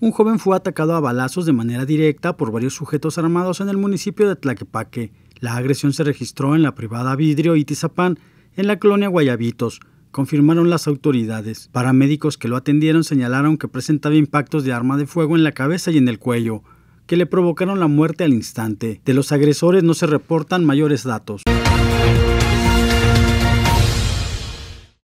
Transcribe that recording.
un joven fue atacado a balazos de manera directa por varios sujetos armados en el municipio de Tlaquepaque. La agresión se registró en la privada Vidrio y en la colonia Guayabitos, confirmaron las autoridades. Paramédicos que lo atendieron señalaron que presentaba impactos de arma de fuego en la cabeza y en el cuello, que le provocaron la muerte al instante. De los agresores no se reportan mayores datos.